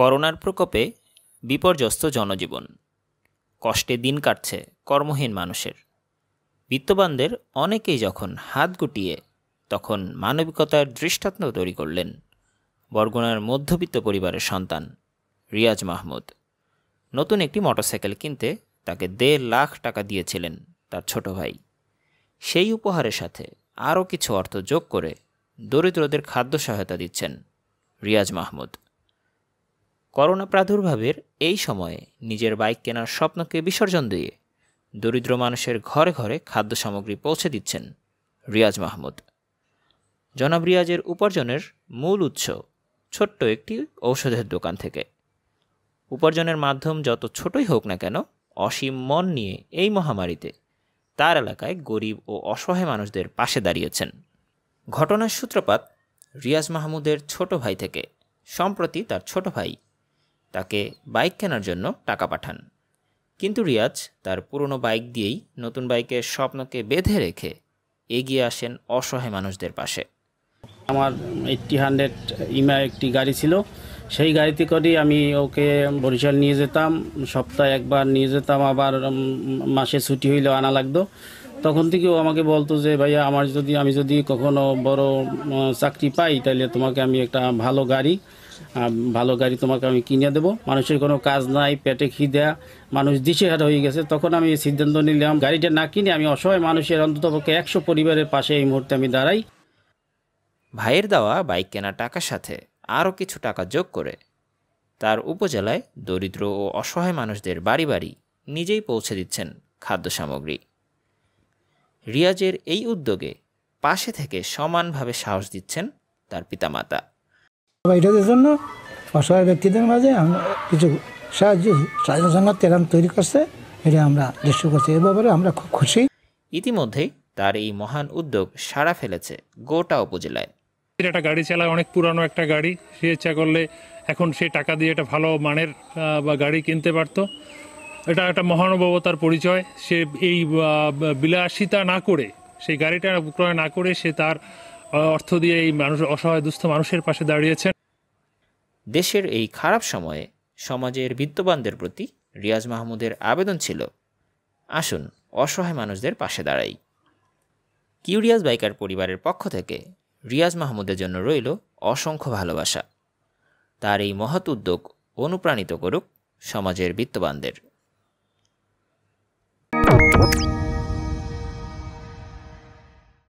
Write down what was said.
করোনার প্রকোপে বিপর্যস্ত জনজীবন কষ্টে দিন কাটছে কর্মহীন মানুষের বিত্তবানদের অনেকেই যখন হাত গুটিয়ে তখন মানবিকতার দৃষ্টান্ত তৈরি করলেন বরগুনার মধ্যবিত্ত পরিবারের সন্তান রিয়াজ মাহমুদ নতুন একটি মোটরসাইকেল কিনতে তাকে দেড় লাখ টাকা দিয়েছিলেন তার ছোট ভাই সেই উপহারের সাথে আরও কিছু অর্থ যোগ করে দরিদ্রদের খাদ্য সহায়তা দিচ্ছেন রিয়াজ মাহমুদ করোনা প্রাদুর্ভাবের এই সময়ে নিজের বাইক কেনার স্বপ্নকে বিসর্জন দিয়ে দরিদ্র মানুষের ঘরে ঘরে খাদ্য সামগ্রী পৌঁছে দিচ্ছেন রিয়াজ মাহমুদ জনাব রিয়াজের উপার্জনের মূল উৎস ছোট্ট একটি ঔষধের দোকান থেকে উপার্জনের মাধ্যম যত ছোটই হোক না কেন অসীম মন নিয়ে এই মহামারীতে তার এলাকায় গরিব ও অসহায় মানুষদের পাশে দাঁড়িয়েছেন ঘটনার সূত্রপাত রিয়াজ মাহমুদের ছোট ভাই থেকে সম্প্রতি তার ছোট ভাই তাকে বাইক কেনার জন্য টাকা পাঠান কিন্তু রিয়াজ তার পুরনো বাইক দিয়েই নতুন বাইকের স্বপ্নকে বেঁধে রেখে এগিয়ে আসেন অসহায় মানুষদের পাশে আমার এইটটি হান্ড্রেড ইমা একটি গাড়ি ছিল সেই গাড়িতে করে আমি ওকে বরিশাল নিয়ে যেতাম সপ্তাহে একবার নিয়ে যেতাম আবার মাসে ছুটি হইলেও আনা লাগতো তখন থেকে ও আমাকে বলতো যে ভাইয়া আমার যদি আমি যদি কখনো বড় চাকরি পাই তাহলে তোমাকে আমি একটা ভালো গাড়ি ভালো গাড়ি তোমাকে আমি কিনে দেবো মানুষের কোনো কাজ নাই পেটে খিদেয়া মানুষ দিশেহারা হয়ে গেছে তখন আমি সিদ্ধান্ত নিলাম গাড়িটা না কিনে আমি অসহায় মানুষের অন্ততপক্ষে একশো পরিবারের পাশে এই মুহূর্তে আমি দাঁড়াই ভাইয়ের দেওয়া বাইক কেনা টাকার সাথে আরও কিছু টাকা যোগ করে তার উপজেলায় দরিদ্র ও অসহায় মানুষদের বাড়ি বাড়ি নিজেই পৌঁছে দিচ্ছেন খাদ্য সামগ্রী রিয়াজের এই উদ্যোগে পাশে থেকে সমানভাবে সাহস দিচ্ছেন তার পিতামাতা এটাদের জন্য অসহায় ব্যক্তিদের মাঝে আমরা কিছু সাহায্য সাহায্য সংঘাত এরাম তৈরি করছে এটা আমরা দৃশ্য করছি এ ব্যাপারে আমরা খুব খুশি ইতিমধ্যেই তার এই মহান উদ্যোগ সাড়া ফেলেছে গোটা উপজেলায় একটা গাড়ি চালায় অনেক পুরানো একটা গাড়ি সে ইচ্ছা করলে এখন সে টাকা দিয়ে একটা ভালো মানের বা গাড়ি কিনতে পারতো এটা একটা মহানুভবতার পরিচয় সে এই বিলাসিতা না করে সেই গাড়িটা ক্রয় না করে সে তার অর্থ দিয়ে এই মানুষ অসহায় দুস্থ মানুষের পাশে দাঁড়িয়েছেন দেশের এই খারাপ সময়ে সমাজের বিত্তবানদের প্রতি রিয়াজ মাহমুদের আবেদন ছিল আসুন অসহায় মানুষদের পাশে দাঁড়াই কিউরিয়াস বাইকার পরিবারের পক্ষ থেকে রিয়াজ মাহমুদের জন্য রইল অসংখ্য ভালোবাসা তার এই মহৎ উদ্যোগ অনুপ্রাণিত করুক সমাজের বিত্তবানদের